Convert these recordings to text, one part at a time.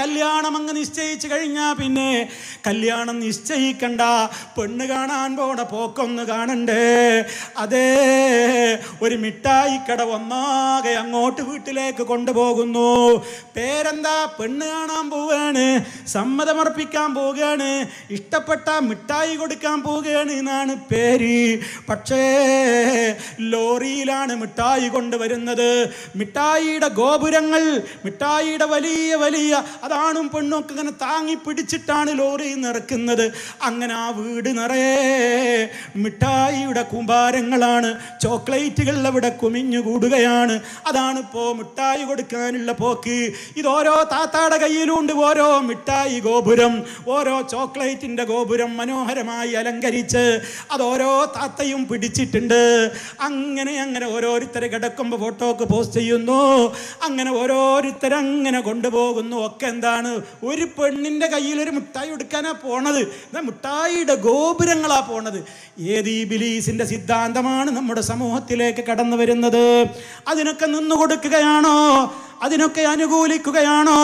കല്യാണം അങ്ങ് നിശ്ചയിച്ചു കഴിഞ്ഞാൽ പിന്നെ കല്യാണം നിശ്ചയിക്കണ്ട പെണ്ണ് കാണാൻ പോണ പോക്കൊന്ന് കാണണ്ടേ അതേ ഒരു മിഠായിക്കട ഒന്നാകെ അങ്ങോട്ട് വീട്ടിലേക്ക് കൊണ്ടുപോകുന്നു പേരെന്താ പെണ്ണ് കാണാൻ പോവുകയാണ് സമ്മതമർപ്പിക്കാൻ പോവുകയാണ് ഇഷ്ടപ്പെട്ട മിഠായി കൊടുക്കാൻ പോവുകയാണ് എന്നാണ് പേര് പക്ഷേ ലോറിയിലാണ് മിഠായി കൊണ്ടുവരുന്നത് മിഠായിയുടെ ഗോപുരങ്ങൾ മിഠായിയുടെ വലിയ വലിയ അതാണും പെണ്ണും ഒക്കെ ഇങ്ങനെ താങ്ങി പിടിച്ചിട്ടാണ് ലോറി നിറക്കുന്നത് അങ്ങനെ ആ വീട് നിറയേ മിഠായിയുടെ കുമ്പാരങ്ങളാണ് ചോക്ലേറ്റുകൾ അവിടെ കുമിഞ്ഞുകൂടുകയാണ് അതാണ് ഇപ്പോൾ മിഠായി കൊടുക്കാനുള്ള പോക്ക് ഇതോരോ താത്താടെ കയ്യിലുണ്ട് ഓരോ മിഠായി ഗോപുരം ഓരോ ചോക്ലേറ്റിൻ്റെ ഗോപുരം മനോഹരമായി അലങ്കരിച്ച് അതോരോ താത്തയും പിടിച്ചിട്ടുണ്ട് അങ്ങനെ അങ്ങനെ ഓരോരുത്തരെ കിടക്കുമ്പോൾ ഫോട്ടോക്ക് പോസ്റ്റ് ചെയ്യുന്നു അങ്ങനെ ഓരോരുത്തരങ്ങനെ കൊണ്ടുപോകുന്നു ഒക്കെ എന്താണ് ഒരു പെണ്ണിൻ്റെ കയ്യിൽ ഒരു മിഠായി എടുക്കാനാ പോണത് മിഠായിയുടെ ഗോപുരങ്ങളാ പോണത് ഏത് ഈ ബിലീസിൻ്റെ സിദ്ധാന്തമാണ് നമ്മുടെ സമൂഹത്തിലേക്ക് കടന്നു വരുന്നത് അതിനൊക്കെ നിന്നു കൊടുക്കുകയാണോ അതിനൊക്കെ അനുകൂലിക്കുകയാണോ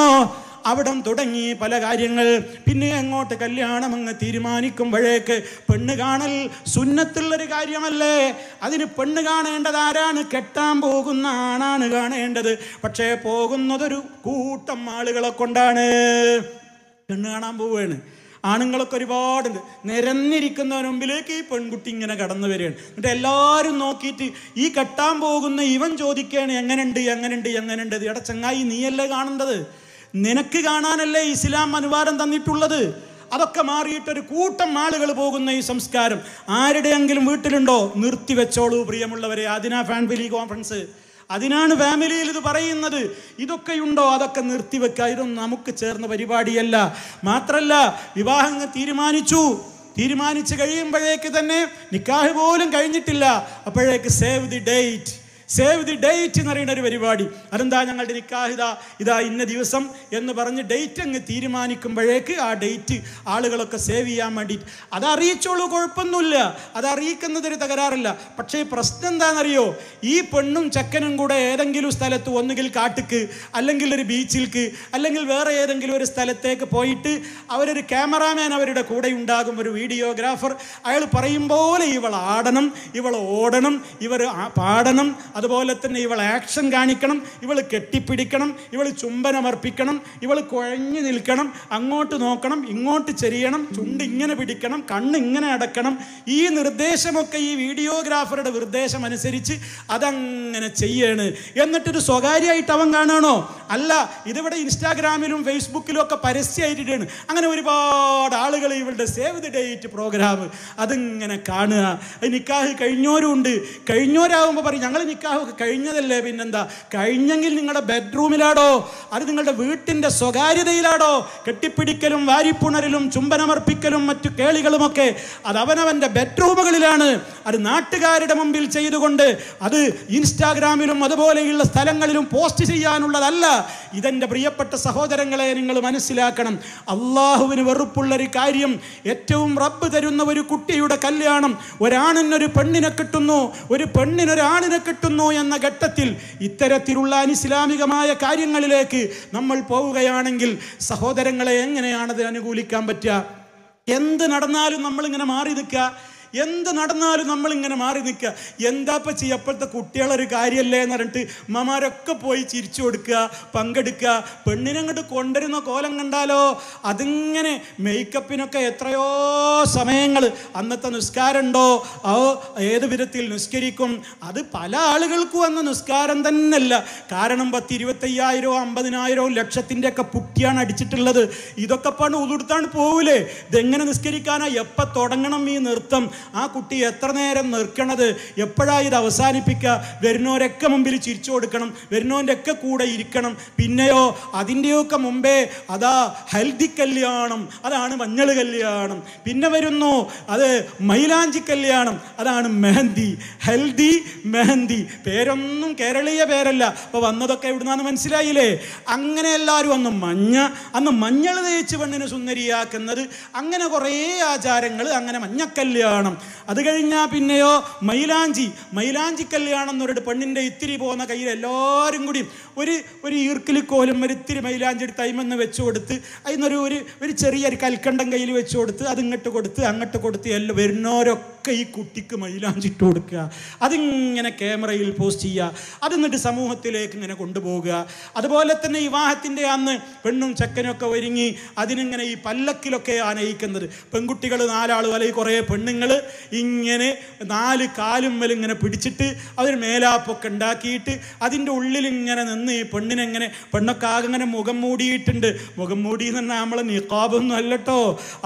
അവിടം തുടങ്ങി പല കാര്യങ്ങൾ പിന്നെ അങ്ങോട്ട് കല്യാണം അങ്ങ് തീരുമാനിക്കുമ്പോഴേക്ക് പെണ്ണ് കാണൽ സുന്നത്തുള്ളൊരു കാര്യമല്ലേ അതിന് പെണ്ണ് കാണേണ്ടത് ആരാണ് കെട്ടാൻ പോകുന്ന ആണാണ് കാണേണ്ടത് പക്ഷേ പോകുന്നതൊരു കൂട്ടം ആളുകളെ കൊണ്ടാണ് പെണ്ണ് കാണാൻ പോവുകയാണ് ആണുങ്ങളൊക്കെ ഒരുപാടുണ്ട് നിരന്നിരിക്കുന്നവന് മുമ്പിലേക്ക് ഈ പെൺകുട്ടി ഇങ്ങനെ കടന്നു വരികയാണ് എന്നിട്ട് എല്ലാവരും നോക്കിയിട്ട് ഈ കെട്ടാൻ പോകുന്ന ഇവൻ ചോദിക്കുകയാണ് എങ്ങനെയുണ്ട് എങ്ങനെയുണ്ട് എങ്ങനെയുണ്ട് എടാ ചങ്ങായി നീയല്ലേ കാണേണ്ടത് നിനക്ക് കാണാനല്ലേ ഇസ്ലാം അനുവാദം തന്നിട്ടുള്ളത് അതൊക്കെ മാറിയിട്ടൊരു കൂട്ടം ആളുകൾ പോകുന്ന ഈ സംസ്കാരം ആരുടെയെങ്കിലും വീട്ടിലുണ്ടോ നിർത്തിവെച്ചോളൂ പ്രിയമുള്ളവരെ അതിനാ ഫാമിലി കോൺഫറൻസ് അതിനാണ് ഫാമിലിയിൽ ഇത് പറയുന്നത് ഇതൊക്കെയുണ്ടോ അതൊക്കെ നിർത്തിവെക്കുക ഇതൊന്നും നമുക്ക് ചേർന്ന പരിപാടിയല്ല മാത്രല്ല വിവാഹം തീരുമാനിച്ചു തീരുമാനിച്ച് കഴിയുമ്പോഴേക്ക് തന്നെ നിക്കാഹ് പോലും കഴിഞ്ഞിട്ടില്ല അപ്പോഴേക്ക് save the date save the date എന്ന് പറയുന്ന ഒരു പരിപാടി അതെന്താ ഞങ്ങളുടെ നിക്കാഹിത ഇതാ ഇന്ന ദിവസം എന്ന് പറഞ്ഞ് ഡേറ്റ് അങ്ങ് തീരുമാനിക്കുമ്പോഴേക്ക് ആ ഡേറ്റ് ആളുകളൊക്കെ സേവ് ചെയ്യാൻ വേണ്ടിയിട്ട് അത് അറിയിച്ചോളൂ കുഴപ്പമൊന്നുമില്ല അത് അറിയിക്കുന്നതൊരു തകരാറില്ല പക്ഷേ പ്രശ്നം എന്താണെന്നറിയോ ഈ പെണ്ണും ചക്കനും കൂടെ ഏതെങ്കിലും സ്ഥലത്ത് ഒന്നുകിൽ കാട്ടുക്ക് അല്ലെങ്കിൽ ഒരു ബീച്ചിൽക്ക് അല്ലെങ്കിൽ വേറെ ഏതെങ്കിലും ഒരു സ്ഥലത്തേക്ക് പോയിട്ട് അവരൊരു ക്യാമറാമാൻ അവരുടെ കൂടെ ഉണ്ടാകും ഒരു വീഡിയോഗ്രാഫർ അയാൾ പറയും പോലെ ഇവൾ ആടണം ഇവൾ ഓടണം ഇവർ പാടണം അതുപോലെ തന്നെ ഇവൾ ആക്ഷൻ കാണിക്കണം ഇവൾ കെട്ടിപ്പിടിക്കണം ഇവൾ ചുംബനമർപ്പിക്കണം ഇവൾ കുഴഞ്ഞു നിൽക്കണം അങ്ങോട്ട് നോക്കണം ഇങ്ങോട്ട് ചെരിയണം ചുണ്ട് ഇങ്ങനെ പിടിക്കണം കണ്ണ് ഇങ്ങനെ അടക്കണം ഈ നിർദ്ദേശമൊക്കെ ഈ വീഡിയോഗ്രാഫറുടെ നിർദ്ദേശം അനുസരിച്ച് അതങ്ങനെ ചെയ്യാണ് എന്നിട്ടൊരു സ്വകാര്യമായിട്ട് അവൻ കാണുകയാണോ അല്ല ഇതിവിടെ ഇൻസ്റ്റാഗ്രാമിലും ഫേസ്ബുക്കിലും ഒക്കെ പരസ്യമായിട്ടിട്ടാണ് അങ്ങനെ ഒരുപാട് ആളുകൾ ഇവളുടെ സേവ് ദി ഡേറ്റ് പ്രോഗ്രാം അതിങ്ങനെ കാണുക നിക്കാഹ് കഴിഞ്ഞോരും ഉണ്ട് കഴിഞ്ഞോരാകുമ്പോൾ പറയും ഞങ്ങൾ നിക്കാഹ് നിക്കാഹൊക്കെ കഴിഞ്ഞതല്ലേ പിന്നെന്താ കഴിഞ്ഞെങ്കിൽ നിങ്ങളുടെ ബെഡ്റൂമിലാടോ അത് നിങ്ങളുടെ വീട്ടിൻ്റെ സ്വകാര്യതയിലാടോ കെട്ടിപ്പിടിക്കലും വാരിപ്പുണരലും ചുംബനമർപ്പിക്കലും മറ്റു കേളികളുമൊക്കെ അത് അവനവൻ്റെ ബെഡ്റൂമുകളിലാണ് അത് നാട്ടുകാരുടെ മുമ്പിൽ ചെയ്തുകൊണ്ട് അത് ഇൻസ്റ്റാഗ്രാമിലും അതുപോലെയുള്ള സ്ഥലങ്ങളിലും പോസ്റ്റ് ചെയ്യാനുള്ളതല്ല ഇതെൻ്റെ പ്രിയപ്പെട്ട സഹോദരങ്ങളെ നിങ്ങൾ മനസ്സിലാക്കണം അള്ളാഹുവിന് ഒരു കാര്യം ഏറ്റവും റബ്ബ് തരുന്ന ഒരു കുട്ടിയുടെ കല്യാണം ഒരാണിനൊരു പെണ്ണിനെ കിട്ടുന്നു ഒരു പെണ്ണിനൊരാണിനെ കിട്ടുന്നു ഉയർന്നു എന്ന ഘട്ടത്തിൽ ഇത്തരത്തിലുള്ള അനിസ്ലാമികമായ കാര്യങ്ങളിലേക്ക് നമ്മൾ പോവുകയാണെങ്കിൽ സഹോദരങ്ങളെ എങ്ങനെയാണത് അനുകൂലിക്കാൻ പറ്റുക എന്ത് നടന്നാലും നമ്മളിങ്ങനെ മാറി നിൽക്കുക എന്ത് നടന്നാലും നമ്മളിങ്ങനെ മാറി നിൽക്കുക എന്താപ്പ ചെയ്യുക കുട്ടികളെ കുട്ടികളൊരു കാര്യമല്ലേ എന്ന് പറഞ്ഞിട്ട് മമാരൊക്കെ പോയി ചിരിച്ചു കൊടുക്കുക പങ്കെടുക്കുക അങ്ങോട്ട് കൊണ്ടുവരുന്ന കോലം കണ്ടാലോ അതിങ്ങനെ മേക്കപ്പിനൊക്കെ എത്രയോ സമയങ്ങൾ അന്നത്തെ നിസ്കാരമുണ്ടോ ഓ ഏത് വിധത്തിൽ നിസ്കരിക്കും അത് പല ആളുകൾക്കും അന്ന് നിസ്കാരം തന്നെയല്ല കാരണം പത്ത് ഇരുപത്തയ്യായിരോ അമ്പതിനായിരോ ലക്ഷത്തിൻ്റെ ഒക്കെ പുട്ടിയാണ് അടിച്ചിട്ടുള്ളത് ഇതൊക്കെ പണ്ട് ഉതുടുത്താണ് പോവില്ലേ ഇതെങ്ങനെ നിസ്കരിക്കാനാ എപ്പം തുടങ്ങണം ഈ നൃത്തം ആ കുട്ടി എത്ര നേരം നിർക്കണത് എപ്പോഴാ ഇത് അവസാനിപ്പിക്കുക വരുന്നവരൊക്കെ മുമ്പിൽ ചിരിച്ചു കൊടുക്കണം വരുന്നവൻ്റെ ഒക്കെ കൂടെ ഇരിക്കണം പിന്നെയോ അതിൻ്റെയൊക്കെ മുമ്പേ അതാ ഹൽദി കല്യാണം അതാണ് മഞ്ഞൾ കല്യാണം പിന്നെ വരുന്നു അത് മൈലാഞ്ചി കല്യാണം അതാണ് മെഹന്തി ഹൽദി മെഹന്തി പേരൊന്നും കേരളീയ പേരല്ല അപ്പോൾ വന്നതൊക്കെ ഇവിടുന്നാന്ന് മനസ്സിലായില്ലേ അങ്ങനെ എല്ലാവരും അന്ന് മഞ്ഞ അന്ന് മഞ്ഞൾ തേച്ച് പെണ്ണിനെ സുന്ദരിയാക്കുന്നത് അങ്ങനെ കുറേ ആചാരങ്ങൾ അങ്ങനെ മഞ്ഞക്കല്യാണം കല്യാണം അത് കഴിഞ്ഞാൽ പിന്നെയോ മൈലാഞ്ചി മൈലാഞ്ചി കല്യാണം എന്നൊരു പെണ്ണിൻ്റെ ഇത്തിരി പോകുന്ന കയ്യിൽ എല്ലാവരും കൂടി ഒരു ഒരു ഈർക്കിലിക്കോലും ഒരു ഇത്തിരി മൈലാഞ്ചി എടുത്ത് അയിമെന്ന് വെച്ചു കൊടുത്ത് നിന്നൊരു ഒരു ഒരു ചെറിയൊരു കൽക്കണ്ടം കയ്യിൽ വെച്ച് കൊടുത്ത് അതിങ്ങോട്ട് കൊടുത്ത് അങ്ങോട്ട് കൊടുത്ത് എല്ലാം വരുന്നവരൊക്കെ ഒക്കെ ഈ കുട്ടിക്ക് മൈലാഞ്ചിട്ട് കൊടുക്കുക അതിങ്ങനെ ക്യാമറയിൽ പോസ്റ്റ് ചെയ്യുക അതെന്നിട്ട് സമൂഹത്തിലേക്ക് ഇങ്ങനെ കൊണ്ടുപോകുക അതുപോലെ തന്നെ വിവാഹത്തിൻ്റെ അന്ന് പെണ്ണും ചക്കനൊക്കെ ഒരുങ്ങി അതിനിങ്ങനെ ഈ പല്ലക്കിലൊക്കെ ആനയിക്കുന്നത് പെൺകുട്ടികൾ നാലാൾ അല്ലെങ്കിൽ കുറേ പെണ്ണുങ്ങൾ ഇങ്ങനെ നാല് കാലും ഇങ്ങനെ പിടിച്ചിട്ട് അവർ മേലാപ്പൊക്കെ ഉണ്ടാക്കിയിട്ട് അതിൻ്റെ ഉള്ളിൽ ഇങ്ങനെ നിന്ന് ഈ പെണ്ണിനെങ്ങനെ പെണ്ണൊക്കെ ആകെ ഇങ്ങനെ മുഖം മൂടിയിട്ടുണ്ട് മുഖം മൂടി നിന്നാൽ നമ്മൾ നമ്മളെ നിക്കാബൊന്നും അല്ലട്ടോ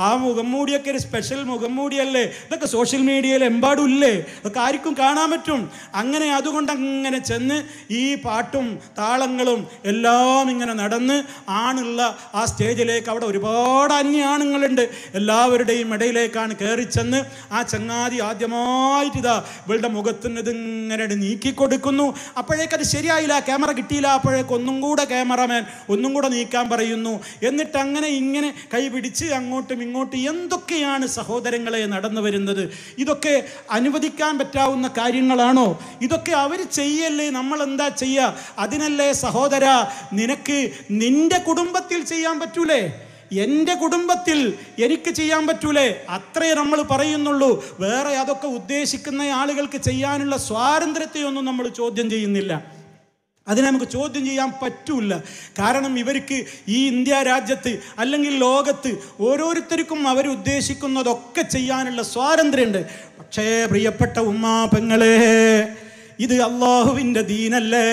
ആ മുഖം മൂടിയൊക്കെ ഒരു സ്പെഷ്യൽ മുഖം മൂടിയല്ലേ ഇതൊക്കെ സോഷ്യൽ മീഡിയയിൽ എമ്പാടും ഇല്ലേ അതൊക്കെ ആർക്കും കാണാൻ പറ്റും അങ്ങനെ അതുകൊണ്ട് അങ്ങനെ ചെന്ന് ഈ പാട്ടും താളങ്ങളും എല്ലാം ഇങ്ങനെ നടന്ന് ആണുള്ള ആ സ്റ്റേജിലേക്ക് അവിടെ ഒരുപാട് അന്യ ആണുങ്ങളുണ്ട് എല്ലാവരുടെയും ഇടയിലേക്കാണ് കയറി ചെന്ന് ആ ചങ്ങാതി ആദ്യമായിട്ട് ഇതാ ഇവളുടെ മുഖത്തുനിന്നത് ഇങ്ങനെ നീക്കി കൊടുക്കുന്നു അപ്പോഴേക്കത് ശരിയായില്ല ക്യാമറ കിട്ടിയില്ല അപ്പോഴേക്ക് ഒന്നും കൂടെ ക്യാമറമാൻ ഒന്നും കൂടെ നീക്കാൻ പറയുന്നു എന്നിട്ട് അങ്ങനെ ഇങ്ങനെ കൈ പിടിച്ച് അങ്ങോട്ടും ഇങ്ങോട്ടും എന്തൊക്കെയാണ് സഹോദരങ്ങളെ നടന്നു വരുന്നത് ഇതൊക്കെ അനുവദിക്കാൻ പറ്റാവുന്ന കാര്യങ്ങളാണോ ഇതൊക്കെ അവർ ചെയ്യല്ലേ നമ്മൾ എന്താ ചെയ്യുക അതിനല്ലേ സഹോദര നിനക്ക് നിന്റെ കുടുംബത്തിൽ ചെയ്യാൻ പറ്റൂലേ എൻ്റെ കുടുംബത്തിൽ എനിക്ക് ചെയ്യാൻ പറ്റൂലേ അത്രേ നമ്മൾ പറയുന്നുള്ളൂ വേറെ അതൊക്കെ ഉദ്ദേശിക്കുന്ന ആളുകൾക്ക് ചെയ്യാനുള്ള സ്വാതന്ത്ര്യത്തെയൊന്നും നമ്മൾ ചോദ്യം ചെയ്യുന്നില്ല അതിനെ നമുക്ക് ചോദ്യം ചെയ്യാൻ പറ്റൂല കാരണം ഇവർക്ക് ഈ ഇന്ത്യ രാജ്യത്ത് അല്ലെങ്കിൽ ലോകത്ത് ഓരോരുത്തർക്കും അവരുദ്ദേശിക്കുന്നതൊക്കെ ചെയ്യാനുള്ള സ്വാതന്ത്ര്യമുണ്ട് പക്ഷേ പ്രിയപ്പെട്ട ഉമ്മാപ്പങ്ങളെ ഇത് അള്ളാഹുവിൻ്റെ ദീനല്ലേ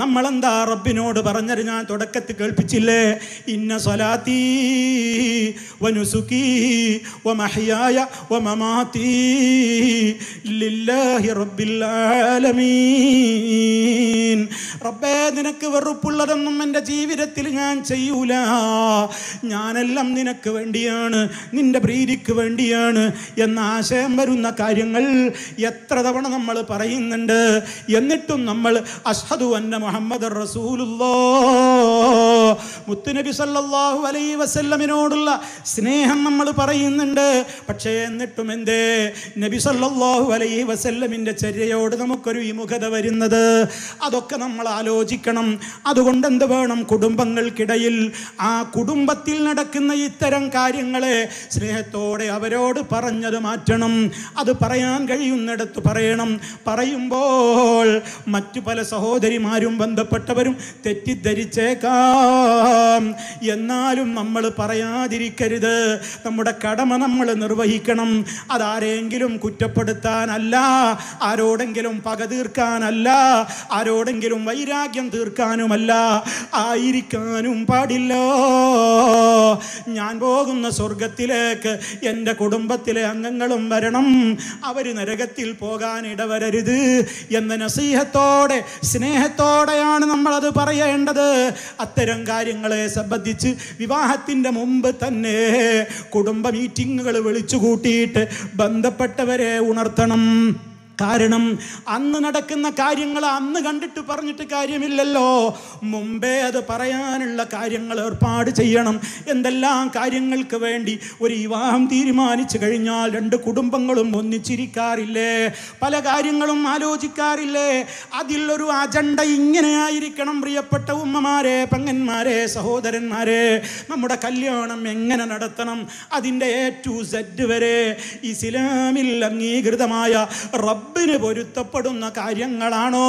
നമ്മളെന്താ റബ്ബിനോട് പറഞ്ഞത് ഞാൻ തുടക്കത്തിൽ കേൾപ്പിച്ചില്ലേ ഇന്ന സ്വലാത്തി വനുസുഖി വമഹിയായ വമമാത്തി ലില്ലാഹി റബ്ബിൽ ആലമീൻ റബ്ബേ നിനക്ക് വെറുപ്പുള്ളതൊന്നും എൻ്റെ ജീവിതത്തിൽ ഞാൻ ചെയ്യൂല ഞാനെല്ലാം നിനക്ക് വേണ്ടിയാണ് നിന്റെ പ്രീതിക്ക് വേണ്ടിയാണ് എന്ന ആശയം വരുന്ന കാര്യങ്ങൾ എത്ര തവണ നമ്മൾ പറയുന്നുണ്ട് എന്നിട്ടും നമ്മൾ അഷ്ഹദു അന്ന محمد رسول الله മുത്തുനബി സല്ലാഹു അലൈ വസല്ലമിനോടുള്ള സ്നേഹം നമ്മൾ പറയുന്നുണ്ട് പക്ഷേ എന്നിട്ടും എന്തേ നബി സല്ലാഹു അലൈ വസല്ലമിൻ്റെ ചര്യയോട് നമുക്കൊരു വിമുഖത വരുന്നത് അതൊക്കെ നമ്മൾ ആലോചിക്കണം അതുകൊണ്ട് എന്ത് വേണം കുടുംബങ്ങൾക്കിടയിൽ ആ കുടുംബത്തിൽ നടക്കുന്ന ഇത്തരം കാര്യങ്ങളെ സ്നേഹത്തോടെ അവരോട് പറഞ്ഞത് മാറ്റണം അത് പറയാൻ കഴിയുന്നിടത്ത് പറയണം പറയുമ്പോൾ മറ്റു പല സഹോദരിമാരും ബന്ധപ്പെട്ടവരും തെറ്റിദ്ധരിച്ചേക്കാം ഉണ്ടാവാം എന്നാലും നമ്മൾ പറയാതിരിക്കരുത് നമ്മുടെ കടമ നമ്മൾ നിർവഹിക്കണം അതാരെങ്കിലും കുറ്റപ്പെടുത്താനല്ല ആരോടെങ്കിലും പക തീർക്കാനല്ല ആരോടെങ്കിലും വൈരാഗ്യം തീർക്കാനുമല്ല ആയിരിക്കാനും പാടില്ല ഞാൻ പോകുന്ന സ്വർഗത്തിലേക്ക് എൻ്റെ കുടുംബത്തിലെ അംഗങ്ങളും വരണം അവർ നരകത്തിൽ പോകാൻ ഇടവരരുത് എന്ന നസീഹത്തോടെ സ്നേഹത്തോടെയാണ് നമ്മളത് പറയേണ്ടത് അത്തരം കാര്യങ്ങൾ കാര്യങ്ങളെ സംബന്ധിച്ച് വിവാഹത്തിൻ്റെ മുമ്പ് തന്നെ കുടുംബ മീറ്റിങ്ങുകൾ വിളിച്ചു കൂട്ടിയിട്ട് ബന്ധപ്പെട്ടവരെ ഉണർത്തണം കാരണം അന്ന് നടക്കുന്ന കാര്യങ്ങൾ അന്ന് കണ്ടിട്ട് പറഞ്ഞിട്ട് കാര്യമില്ലല്ലോ മുമ്പേ അത് പറയാനുള്ള കാര്യങ്ങൾ ഏർപ്പാട് ചെയ്യണം എന്തെല്ലാം കാര്യങ്ങൾക്ക് വേണ്ടി ഒരു വിവാഹം തീരുമാനിച്ചു കഴിഞ്ഞാൽ രണ്ട് കുടുംബങ്ങളും ഒന്നിച്ചിരിക്കാറില്ലേ പല കാര്യങ്ങളും ആലോചിക്കാറില്ലേ അതിലൊരു അജണ്ട ഇങ്ങനെ ആയിരിക്കണം പ്രിയപ്പെട്ട ഉമ്മമാരെ പെങ്ങന്മാരെ സഹോദരന്മാരെ നമ്മുടെ കല്യാണം എങ്ങനെ നടത്തണം അതിൻ്റെ എ ടു സെഡ് വരെ ഇസ്ലാമിൽ അംഗീകൃതമായ റബ്ബ് റബ്ബിന് പൊരുത്തപ്പെടുന്ന കാര്യങ്ങളാണോ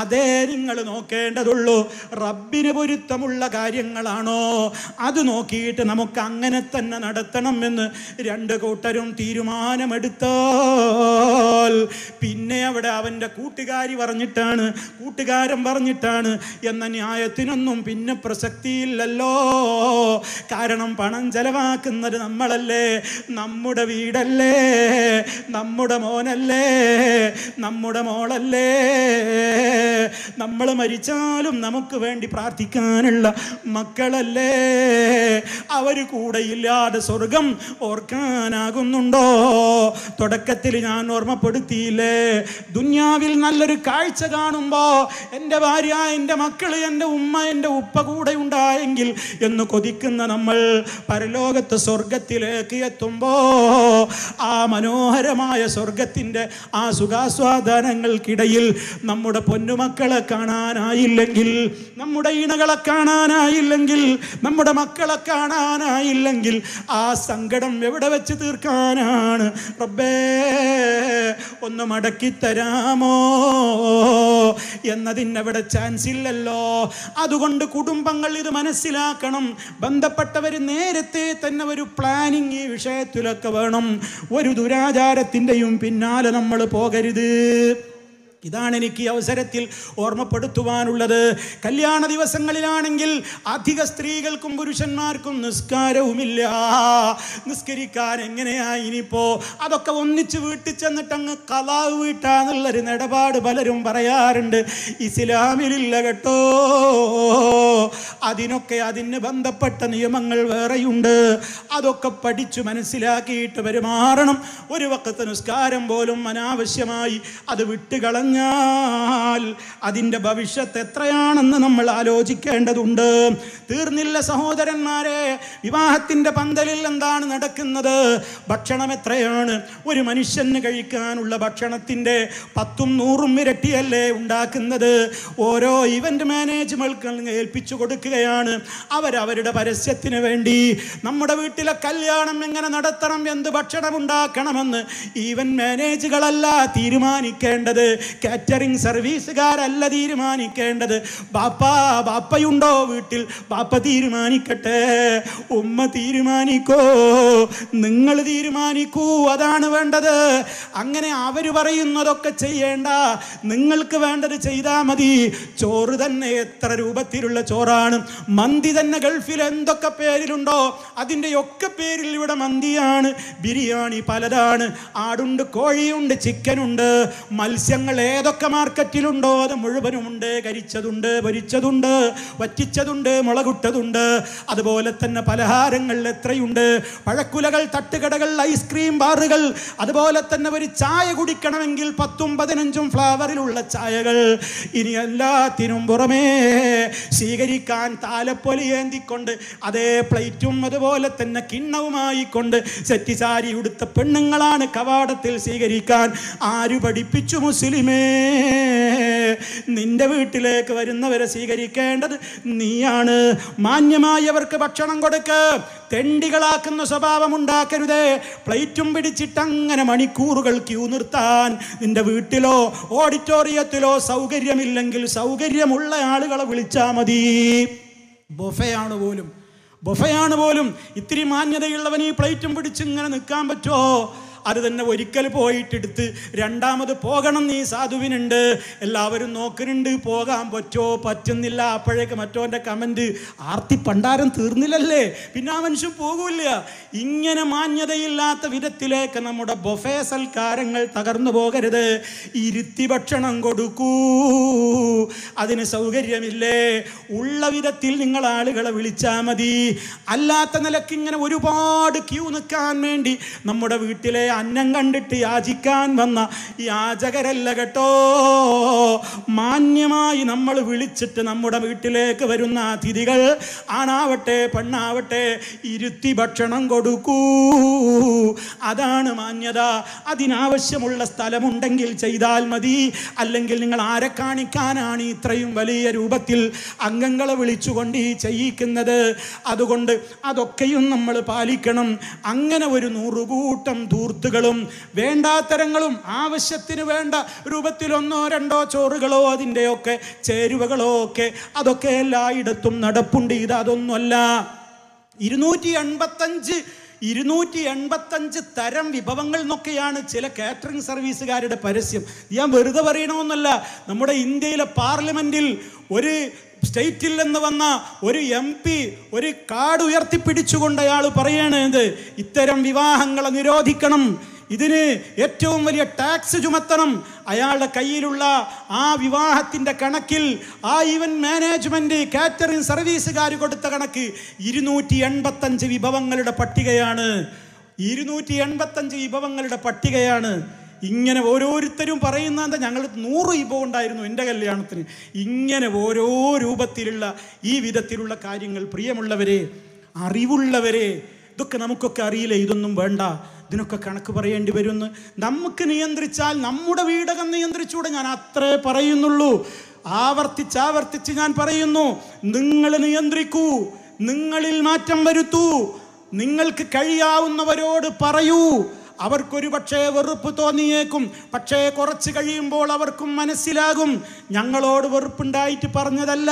അതേ നിങ്ങൾ നോക്കേണ്ടതുള്ളൂ റബ്ബിന് പൊരുത്തമുള്ള കാര്യങ്ങളാണോ അത് നോക്കിയിട്ട് നമുക്ക് അങ്ങനെ തന്നെ നടത്തണം എന്ന് രണ്ട് കൂട്ടരും തീരുമാനമെടുത്താൽ പിന്നെ അവിടെ അവൻ്റെ കൂട്ടുകാരി പറഞ്ഞിട്ടാണ് കൂട്ടുകാരൻ പറഞ്ഞിട്ടാണ് എന്ന ന്യായത്തിനൊന്നും പിന്നെ പ്രസക്തിയില്ലല്ലോ കാരണം പണം ചെലവാക്കുന്നത് നമ്മളല്ലേ നമ്മുടെ വീടല്ലേ നമ്മുടെ മോ മോനല്ലേ നമ്മുടെ മോളല്ലേ നമ്മൾ മരിച്ചാലും നമുക്ക് വേണ്ടി പ്രാർത്ഥിക്കാനുള്ള മക്കളല്ലേ അവർ കൂടെയില്ലാതെ സ്വർഗം ഓർക്കാനാകുന്നുണ്ടോ തുടക്കത്തിൽ ഞാൻ ഓർമ്മപ്പെടുത്തിയില്ലേ ദുന്യാവിൽ നല്ലൊരു കാഴ്ച കാണുമ്പോൾ എൻ്റെ ഭാര്യ എൻ്റെ മക്കൾ എൻ്റെ ഉമ്മ എൻ്റെ ഉപ്പ കൂടെ ഉണ്ടായെങ്കിൽ എന്ന് കൊതിക്കുന്ന നമ്മൾ പരലോകത്ത് സ്വർഗത്തിലേക്ക് എത്തുമ്പോൾ ആ മനോഹരമായ സ്വർഗ സ്നേഹത്തിൻ്റെ ആ സുഖാസ്വാദനങ്ങൾക്കിടയിൽ നമ്മുടെ പൊന്നുമക്കളെ കാണാനായില്ലെങ്കിൽ നമ്മുടെ ഇണകളെ കാണാനായില്ലെങ്കിൽ നമ്മുടെ മക്കളെ കാണാനായില്ലെങ്കിൽ ആ സങ്കടം എവിടെ വെച്ച് തീർക്കാനാണ് റബ്ബേ ഒന്ന് മടക്കി തരാമോ എന്നതിനവിടെ ചാൻസ് ഇല്ലല്ലോ അതുകൊണ്ട് കുടുംബങ്ങൾ ഇത് മനസ്സിലാക്കണം ബന്ധപ്പെട്ടവർ നേരത്തെ തന്നെ ഒരു പ്ലാനിങ് ഈ വിഷയത്തിലൊക്കെ വേണം ഒരു ദുരാചാരത്തിൻ്റെയും പിന്നെ പിന്നാലെ നമ്മൾ പോകരുത് ഇതാണ് എനിക്ക് ഈ അവസരത്തിൽ ഓർമ്മപ്പെടുത്തുവാനുള്ളത് കല്യാണ ദിവസങ്ങളിലാണെങ്കിൽ അധിക സ്ത്രീകൾക്കും പുരുഷന്മാർക്കും നിസ്കാരവുമില്ല നിസ്കരിക്കാൻ എങ്ങനെയാ ഇനിയിപ്പോ അതൊക്കെ ഒന്നിച്ച് വീട്ടിൽ ചെന്നിട്ട് അങ്ങ് കലാവ് വീട്ടാന്നുള്ളൊരു നിലപാട് പലരും പറയാറുണ്ട് ഇസ്ലാമിലില്ല കേട്ടോ അതിനൊക്കെ അതിന് ബന്ധപ്പെട്ട നിയമങ്ങൾ വേറെയുണ്ട് അതൊക്കെ പഠിച്ചു മനസ്സിലാക്കിയിട്ട് പെരുമാറണം ഒരു വക്കത്ത് നിസ്കാരം പോലും അനാവശ്യമായി അത് വിട്ടുകളഞ്ഞ് പറഞ്ഞാൽ അതിൻ്റെ ഭവിഷ്യത്ത് എത്രയാണെന്ന് നമ്മൾ ആലോചിക്കേണ്ടതുണ്ട് തീർന്നില്ല സഹോദരന്മാരെ വിവാഹത്തിൻ്റെ പന്തലിൽ എന്താണ് നടക്കുന്നത് ഭക്ഷണം എത്രയാണ് ഒരു മനുഷ്യന് കഴിക്കാനുള്ള ഭക്ഷണത്തിൻ്റെ പത്തും നൂറും ഇരട്ടിയല്ലേ ഉണ്ടാക്കുന്നത് ഓരോ ഇവൻ്റ് മാനേജ്മെൻറ്റ് ഏൽപ്പിച്ചു കൊടുക്കുകയാണ് അവരവരുടെ പരസ്യത്തിന് വേണ്ടി നമ്മുടെ വീട്ടിലെ കല്യാണം എങ്ങനെ നടത്തണം എന്ത് ഭക്ഷണം ഉണ്ടാക്കണമെന്ന് ഈവൻ മാനേജുകളല്ല തീരുമാനിക്കേണ്ടത് കാറ്ററിംഗ് സർവീസുകാരല്ല തീരുമാനിക്കേണ്ടത് ബാപ്പ ബാപ്പയുണ്ടോ വീട്ടിൽ ബാപ്പ തീരുമാനിക്കട്ടെ ഉമ്മ തീരുമാനിക്കോ നിങ്ങൾ തീരുമാനിക്കൂ അതാണ് വേണ്ടത് അങ്ങനെ അവർ പറയുന്നതൊക്കെ ചെയ്യേണ്ട നിങ്ങൾക്ക് വേണ്ടത് ചെയ്താൽ മതി ചോറ് തന്നെ എത്ര രൂപത്തിലുള്ള ചോറാണ് മന്തി തന്നെ ഗൾഫിൽ എന്തൊക്കെ പേരിലുണ്ടോ അതിൻ്റെ ഒക്കെ പേരിൽ ഇവിടെ മന്തിയാണ് ബിരിയാണി പലതാണ് ആടുണ്ട് കോഴിയുണ്ട് ചിക്കനുണ്ട് മത്സ്യങ്ങൾ ഏതൊക്കെ മാർക്കറ്റിലുണ്ടോ അത് മുഴുവനുമുണ്ട് കരിച്ചതുണ്ട് പൊരിച്ചതുണ്ട് വറ്റിച്ചതുണ്ട് മുളകുട്ടതുണ്ട് അതുപോലെ തന്നെ പലഹാരങ്ങൾ എത്രയുണ്ട് പഴക്കുലകൾ തട്ടുകടകൾ ഐസ്ക്രീം ബാറുകൾ അതുപോലെ തന്നെ ഒരു ചായ കുടിക്കണമെങ്കിൽ പത്തും പതിനഞ്ചും ഫ്ലാവറിലുള്ള ചായകൾ ഇനി എല്ലാത്തിനും പുറമേ സ്വീകരിക്കാൻ ഏന്തിക്കൊണ്ട് അതേ പ്ലേറ്റും അതുപോലെ തന്നെ കിണ്ണവുമായിക്കൊണ്ട് സെറ്റിസാരി ഉടുത്ത പെണ്ണുങ്ങളാണ് കവാടത്തിൽ സ്വീകരിക്കാൻ ആര് പഠിപ്പിച്ചു മുസ്ലിമേ നിന്റെ വീട്ടിലേക്ക് വരുന്നവരെ സ്വീകരിക്കേണ്ടത് നീയാണ് മാന്യമായവർക്ക് ഭക്ഷണം കൊടുക്ക് തെണ്ടികളാക്കുന്ന സ്വഭാവം ഉണ്ടാക്കരുതേ പ്ലേറ്റും പിടിച്ചിട്ട് അങ്ങനെ മണിക്കൂറുകൾ ക്യൂ നിർത്താൻ നിന്റെ വീട്ടിലോ ഓഡിറ്റോറിയത്തിലോ സൗകര്യമില്ലെങ്കിൽ സൗകര്യമുള്ള ആളുകളെ വിളിച്ചാൽ മതി ബൊഫയാണ് പോലും ബൊഫയാണ് പോലും ഇത്തിരി മാന്യതയുള്ളവൻ ഈ പ്ലേറ്റും പിടിച്ച് ഇങ്ങനെ നിൽക്കാൻ പറ്റുമോ അത് തന്നെ ഒരിക്കൽ പോയിട്ടെടുത്ത് രണ്ടാമത് പോകണം നീ സാധുവിനുണ്ട് എല്ലാവരും നോക്കുന്നുണ്ട് പോകാൻ പറ്റോ പറ്റുന്നില്ല അപ്പോഴേക്ക് മറ്റോൻ്റെ കമൻറ്റ് ആർത്തി പണ്ടാരം തീർന്നില്ലല്ലേ പിന്നെ ആ മനുഷ്യൻ പോകൂല്ല ഇങ്ങനെ മാന്യതയില്ലാത്ത വിധത്തിലേക്ക് നമ്മുടെ ബൊഫേ സൽക്കാരങ്ങൾ തകർന്നു പോകരുത് ഇരുത്തി ഭക്ഷണം കൊടുക്കൂ അതിന് സൗകര്യമില്ലേ ഉള്ള വിധത്തിൽ നിങ്ങൾ ആളുകളെ വിളിച്ചാൽ മതി അല്ലാത്ത നിലക്ക് ഇങ്ങനെ ഒരുപാട് ക്യൂ നിൽക്കാൻ വേണ്ടി നമ്മുടെ വീട്ടിലെ അന്നം കണ്ടിട്ട് യാചിക്കാൻ വന്ന യാചകരല്ല കേട്ടോ മാന്യമായി നമ്മൾ വിളിച്ചിട്ട് നമ്മുടെ വീട്ടിലേക്ക് വരുന്ന അതിഥികൾ ആണാവട്ടെ പെണ്ണാവട്ടെ ഇരുത്തി ഭക്ഷണം കൊടുക്കൂ അതാണ് മാന്യത അതിനാവശ്യമുള്ള സ്ഥലമുണ്ടെങ്കിൽ ചെയ്താൽ മതി അല്ലെങ്കിൽ നിങ്ങൾ ആരെ കാണിക്കാനാണ് ഇത്രയും വലിയ രൂപത്തിൽ അംഗങ്ങളെ വിളിച്ചുകൊണ്ട് ഈ ചെയ്യിക്കുന്നത് അതുകൊണ്ട് അതൊക്കെയും നമ്മൾ പാലിക്കണം അങ്ങനെ ഒരു നൂറുകൂട്ടം ധൂർത്ത് സ്വത്തുക്കളും വേണ്ടാത്തരങ്ങളും ആവശ്യത്തിന് വേണ്ട രൂപത്തിലൊന്നോ രണ്ടോ ചോറുകളോ അതിൻ്റെയൊക്കെ ചേരുവകളോ ഒക്കെ അതൊക്കെ എല്ലായിടത്തും നടപ്പുണ്ട് ഇത് അതൊന്നുമല്ല ഇരുന്നൂറ്റി എൺപത്തഞ്ച് ഇരുന്നൂറ്റി എൺപത്തഞ്ച് തരം വിഭവങ്ങൾ എന്നൊക്കെയാണ് ചില കാറ്ററിംഗ് സർവീസുകാരുടെ പരസ്യം ഞാൻ വെറുതെ പറയണമെന്നല്ല നമ്മുടെ ഇന്ത്യയിലെ പാർലമെൻറ്റിൽ ഒരു സ്റ്റേറ്റിൽ നിന്ന് വന്ന ഒരു എം പി ഒരു കാട് ഉയർത്തിപ്പിടിച്ചുകൊണ്ട് അയാൾ പറയണത് ഇത്തരം വിവാഹങ്ങളെ നിരോധിക്കണം ഇതിന് ഏറ്റവും വലിയ ടാക്സ് ചുമത്തണം അയാളുടെ കയ്യിലുള്ള ആ വിവാഹത്തിൻ്റെ കണക്കിൽ ആ ഈവൻറ്റ് മാനേജ്മെൻറ്റ് കാറ്ററിംഗ് സർവീസുകാർ കൊടുത്ത കണക്ക് ഇരുന്നൂറ്റി എൺപത്തഞ്ച് വിഭവങ്ങളുടെ പട്ടികയാണ് ഇരുന്നൂറ്റി എൺപത്തഞ്ച് വിഭവങ്ങളുടെ പട്ടികയാണ് ഇങ്ങനെ ഓരോരുത്തരും പറയുന്ന എന്താ ഞങ്ങൾ നൂറ് ഇബോ ഉണ്ടായിരുന്നു എൻ്റെ കല്യാണത്തിന് ഇങ്ങനെ ഓരോ രൂപത്തിലുള്ള ഈ വിധത്തിലുള്ള കാര്യങ്ങൾ പ്രിയമുള്ളവരെ അറിവുള്ളവരെ ഇതൊക്കെ നമുക്കൊക്കെ അറിയില്ല ഇതൊന്നും വേണ്ട ഇതിനൊക്കെ കണക്ക് പറയേണ്ടി വരുമെന്ന് നമുക്ക് നിയന്ത്രിച്ചാൽ നമ്മുടെ വീടകം നിയന്ത്രിച്ചുകൂടെ ഞാൻ അത്രേ പറയുന്നുള്ളൂ ആവർത്തിച്ച് ആവർത്തിച്ച് ഞാൻ പറയുന്നു നിങ്ങൾ നിയന്ത്രിക്കൂ നിങ്ങളിൽ മാറ്റം വരുത്തൂ നിങ്ങൾക്ക് കഴിയാവുന്നവരോട് പറയൂ അവർക്കൊരു പക്ഷേ വെറുപ്പ് തോന്നിയേക്കും പക്ഷേ കുറച്ച് കഴിയുമ്പോൾ അവർക്കും മനസ്സിലാകും ഞങ്ങളോട് വെറുപ്പുണ്ടായിട്ട് പറഞ്ഞതല്ല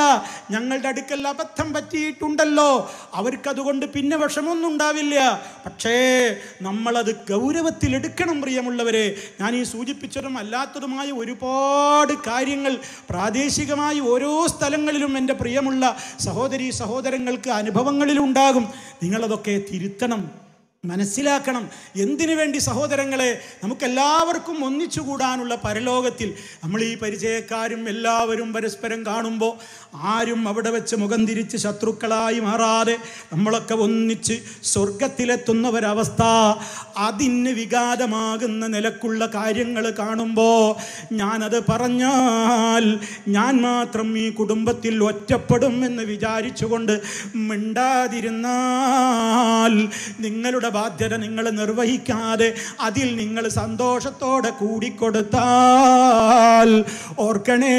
ഞങ്ങളുടെ അടുക്കൽ അബദ്ധം പറ്റിയിട്ടുണ്ടല്ലോ അവർക്കതുകൊണ്ട് പിന്നെ വിഷമൊന്നും ഉണ്ടാവില്ല പക്ഷേ നമ്മളത് എടുക്കണം പ്രിയമുള്ളവരെ ഞാൻ ഈ സൂചിപ്പിച്ചതും അല്ലാത്തതുമായ ഒരുപാട് കാര്യങ്ങൾ പ്രാദേശികമായി ഓരോ സ്ഥലങ്ങളിലും എൻ്റെ പ്രിയമുള്ള സഹോദരി സഹോദരങ്ങൾക്ക് അനുഭവങ്ങളിലുണ്ടാകും നിങ്ങളതൊക്കെ തിരുത്തണം മനസ്സിലാക്കണം എന്തിനു വേണ്ടി സഹോദരങ്ങളെ നമുക്കെല്ലാവർക്കും ഒന്നിച്ചുകൂടാനുള്ള പരലോകത്തിൽ നമ്മൾ ഈ പരിചയക്കാരും എല്ലാവരും പരസ്പരം കാണുമ്പോൾ ആരും അവിടെ വെച്ച് മുഖം തിരിച്ച് ശത്രുക്കളായി മാറാതെ നമ്മളൊക്കെ ഒന്നിച്ച് സ്വർഗത്തിലെത്തുന്ന ഒരവസ്ഥ അതിന് വിഘാതമാകുന്ന നിലക്കുള്ള കാര്യങ്ങൾ കാണുമ്പോൾ ഞാനത് പറഞ്ഞാൽ ഞാൻ മാത്രം ഈ കുടുംബത്തിൽ ഒറ്റപ്പെടും എന്ന് വിചാരിച്ചുകൊണ്ട് മിണ്ടാതിരുന്നാൽ നിങ്ങളുടെ ബാധ്യത നിങ്ങൾ നിർവഹിക്കാതെ അതിൽ നിങ്ങൾ സന്തോഷത്തോടെ കൂടിക്കൊടുത്താൽ ഓർക്കണേ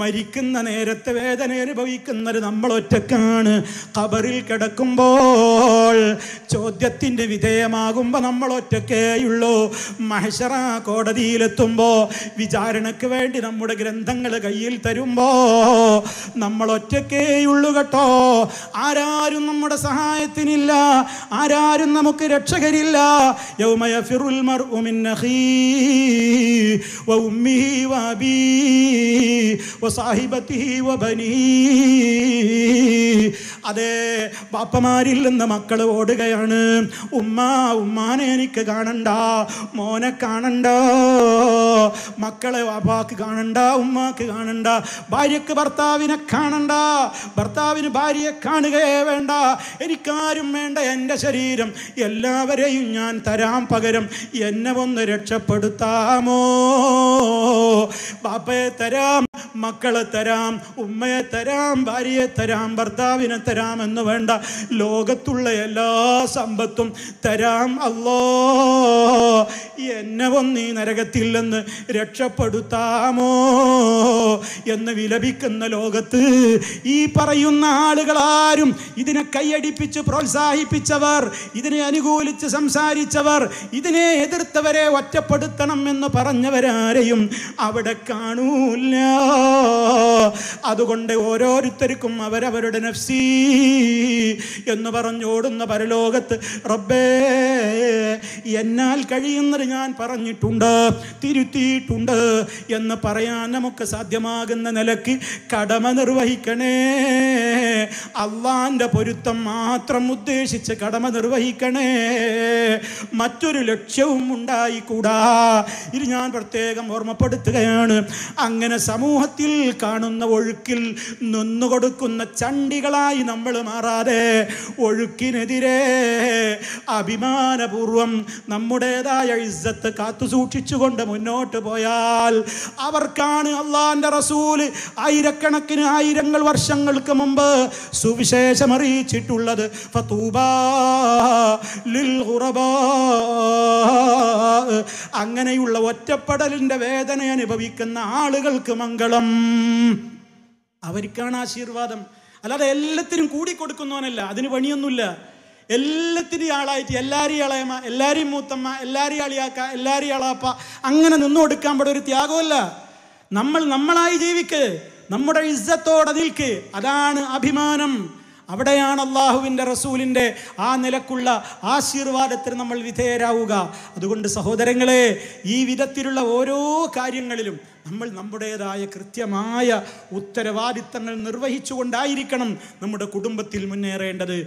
മരിക്കുന്ന നേരത്തെ വേദന അനുഭവിക്കുന്നത് നമ്മൾ ഒറ്റക്കാണ് കബറിൽ കിടക്കുമ്പോൾ ചോദ്യത്തിൻ്റെ വിധേയമാകുമ്പോൾ നമ്മൾ ഒറ്റക്കേയുള്ളൂ മഹഷറ കോടതിയിലെത്തുമ്പോൾ വിചാരണയ്ക്ക് വേണ്ടി നമ്മുടെ ഗ്രന്ഥങ്ങൾ കയ്യിൽ തരുമ്പോൾ നമ്മൾ ഒറ്റക്കേയുള്ളൂ കേട്ടോ ആരാരും നമ്മുടെ സഹായത്തിനില്ല ആരാ ആരും നമുക്ക് രക്ഷകരില്ല യൗമയ ഫിറുൽ അതെ ബാപ്പമാരിൽ നിന്ന് മക്കൾ ഓടുകയാണ് ഉമ്മ ഉമ്മാനെ എനിക്ക് കാണണ്ട മോനെ കാണണ്ട മക്കളെ വാപ്പാക്ക് കാണണ്ട ഉമ്മാക്ക് കാണണ്ട ഭാര്യക്ക് ഭർത്താവിനെ കാണണ്ട ഭർത്താവിന് ഭാര്യയെ കാണുകയേ വേണ്ട എനിക്കാരും വേണ്ട എൻ്റെ ശരീരം ശരീരം എല്ലാവരെയും ഞാൻ തരാം പകരം എന്നെ ഒന്ന് രക്ഷപ്പെടുത്താമോ ബാപ്പയെ തരാം മക്കളെ തരാം ഉമ്മയെ തരാം ഭാര്യയെ തരാം ഭർത്താവിനെ തരാം എന്ന് വേണ്ട ലോകത്തുള്ള എല്ലാ സമ്പത്തും തരാം അല്ലോ എന്നെ ഒന്നീ നരകത്തിൽ നിന്ന് രക്ഷപ്പെടുത്താമോ എന്ന് വിലപിക്കുന്ന ലോകത്ത് ഈ പറയുന്ന ആളുകളാരും ഇതിനെ കൈയടിപ്പിച്ച് പ്രോത്സാഹിപ്പിച്ചവർ ഇതിനെ അനുകൂലിച്ച് സംസാരിച്ചവർ ഇതിനെ എതിർത്തവരെ ഒറ്റപ്പെടുത്തണം എന്ന് പറഞ്ഞവരാരെയും അവിടെ കാണൂല്ല അതുകൊണ്ട് ഓരോരുത്തർക്കും അവരവരുടെ നഫ്സി എന്ന് പറഞ്ഞോടുന്ന പരലോകത്ത് റബ്ബേ എന്നാൽ കഴിയുന്നത് ഞാൻ പറഞ്ഞിട്ടുണ്ട് തിരുത്തിയിട്ടുണ്ട് എന്ന് പറയാൻ നമുക്ക് സാധ്യമാകുന്ന നിലയ്ക്ക് കടമ നിർവഹിക്കണേ അള്ളാന്റെ പൊരുത്തം മാത്രം ഉദ്ദേശിച്ച് കടമ നിർവഹിക്കണേ മറ്റൊരു ലക്ഷ്യവും ഉണ്ടായിക്കൂടാ ഇത് ഞാൻ പ്രത്യേകം ഓർമ്മപ്പെടുത്തുകയാണ് അങ്ങനെ സമൂഹത്തിൽ കാണുന്ന ഒഴുക്കിൽ നിന്നുകൊടുക്കുന്ന ചണ്ടികളായി നമ്മൾ മാറാതെ ഒഴുക്കിനെതിരെ അഭിമാനപൂർവം നമ്മുടേതായ ഇസ്സത്ത് കാത്തു സൂക്ഷിച്ചുകൊണ്ട് മുന്നോട്ട് പോയാൽ അവർക്കാണ് അള്ളാന്റെ റസൂല് ആയിരക്കണക്കിന് ആയിരങ്ങൾ വർഷങ്ങൾക്ക് മുമ്പ് സുവിശേഷം അറിയിച്ചിട്ടുള്ളത് ഫതൂബ ലിൽ ഖുറബാ അങ്ങനെയുള്ള ഒറ്റപ്പെടലിൻ്റെ വേദന അനുഭവിക്കുന്ന ആളുകൾക്ക് മംഗളം അവർക്കാണ് ആശീർവാദം അല്ലാതെ എല്ലാത്തിനും കൂടി കൊടുക്കുന്നവനല്ല അതിന് പണിയൊന്നുമില്ല എല്ലാത്തിനും ആളായിട്ട് എല്ലാവരെയും ഇളയമ്മ എല്ലാവരെയും മൂത്തമ്മ എല്ലാവരെയും അളിയാക്ക എല്ലാവരെയും അളാപ്പ അങ്ങനെ നിന്നു കൊടുക്കാൻ ഇവിടെ ഒരു ത്യാഗമല്ല നമ്മൾ നമ്മളായി ജീവിക്ക് നമ്മുടെ ഇസ്സത്തോടെ നിൽക്ക് അതാണ് അഭിമാനം അവിടെയാണ് അള്ളാഹുവിൻ്റെ റസൂലിൻ്റെ ആ നിലക്കുള്ള ആശീർവാദത്തിന് നമ്മൾ വിധേയരാവുക അതുകൊണ്ട് സഹോദരങ്ങളെ ഈ വിധത്തിലുള്ള ഓരോ കാര്യങ്ങളിലും നമ്മൾ നമ്മുടേതായ കൃത്യമായ ഉത്തരവാദിത്തങ്ങൾ നിർവഹിച്ചുകൊണ്ടായിരിക്കണം നമ്മുടെ കുടുംബത്തിൽ മുന്നേറേണ്ടത്